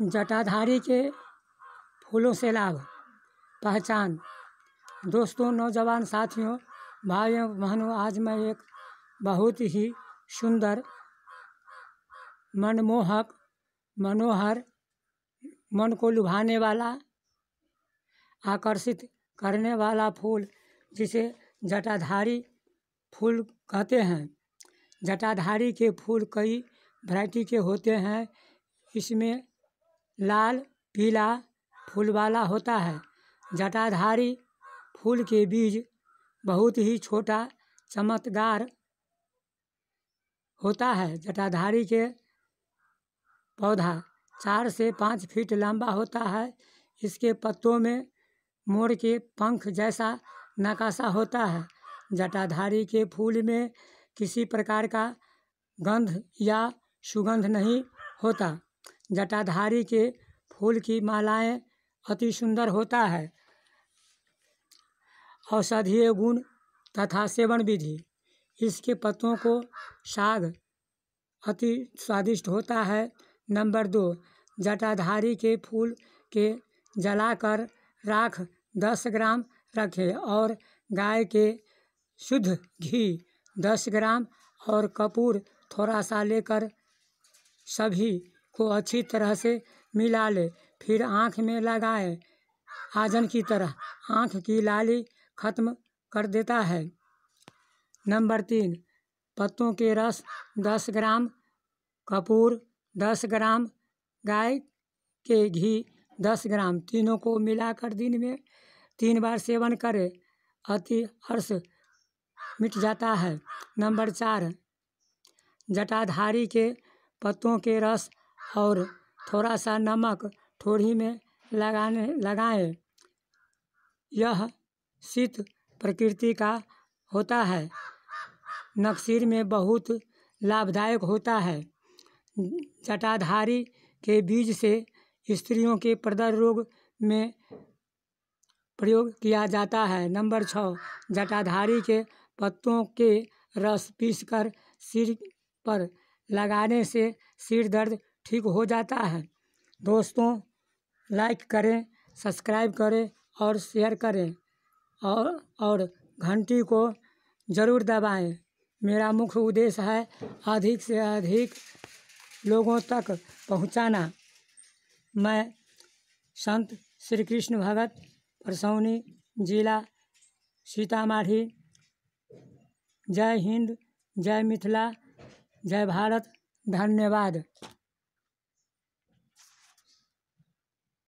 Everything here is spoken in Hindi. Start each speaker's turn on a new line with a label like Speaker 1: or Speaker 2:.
Speaker 1: जटाधारी के फूलों से लाभ पहचान दोस्तों नौजवान साथियों भाइयों बहनों आज मैं एक बहुत ही सुंदर मनमोहक मनोहर मन को लुभाने वाला आकर्षित करने वाला फूल जिसे जटाधारी फूल कहते हैं जटाधारी के फूल कई वैरायटी के होते हैं इसमें लाल पीला फूल वाला होता है जटाधारी फूल के बीज बहुत ही छोटा चमत्कार होता है जटाधारी के पौधा चार से पाँच फीट लंबा होता है इसके पत्तों में मोर के पंख जैसा नकाशा होता है जटाधारी के फूल में किसी प्रकार का गंध या सुगंध नहीं होता जटाधारी के फूल की मालाएँ अति सुंदर होता है औषधीय गुण तथा सेवन विधि इसके पत्तों को साग अति स्वादिष्ट होता है नंबर दो जटाधारी के फूल के जलाकर राख दस ग्राम रखें और गाय के शुद्ध घी दस ग्राम और कपूर थोड़ा सा लेकर सभी को अच्छी तरह से मिला लें फिर आँख में लगाए आजन की तरह आँख की लाली खत्म कर देता है नंबर तीन पत्तों के रस दस ग्राम कपूर दस ग्राम गाय के घी दस ग्राम तीनों को मिलाकर दिन में तीन बार सेवन करें अति हर्ष मिट जाता है नंबर चार जटाधारी के पत्तों के रस और थोड़ा सा नमक थोड़ी में लगाने लगाएँ यह शीत प्रकृति का होता है नक्सीर में बहुत लाभदायक होता है जटाधारी के बीज से स्त्रियों के प्रदर रोग में प्रयोग किया जाता है नंबर छः जटाधारी के पत्तों के रस पीसकर सिर पर लगाने से सिर दर्द ठीक हो जाता है दोस्तों लाइक करें सब्सक्राइब करें और शेयर करें और और घंटी को ज़रूर दबाएं मेरा मुख्य उद्देश्य है अधिक से अधिक लोगों तक पहुंचाना मैं संत श्री कृष्ण भगत परसौनी जिला सीतामढ़ी जय हिंद जय मिथिला जय भारत धन्यवाद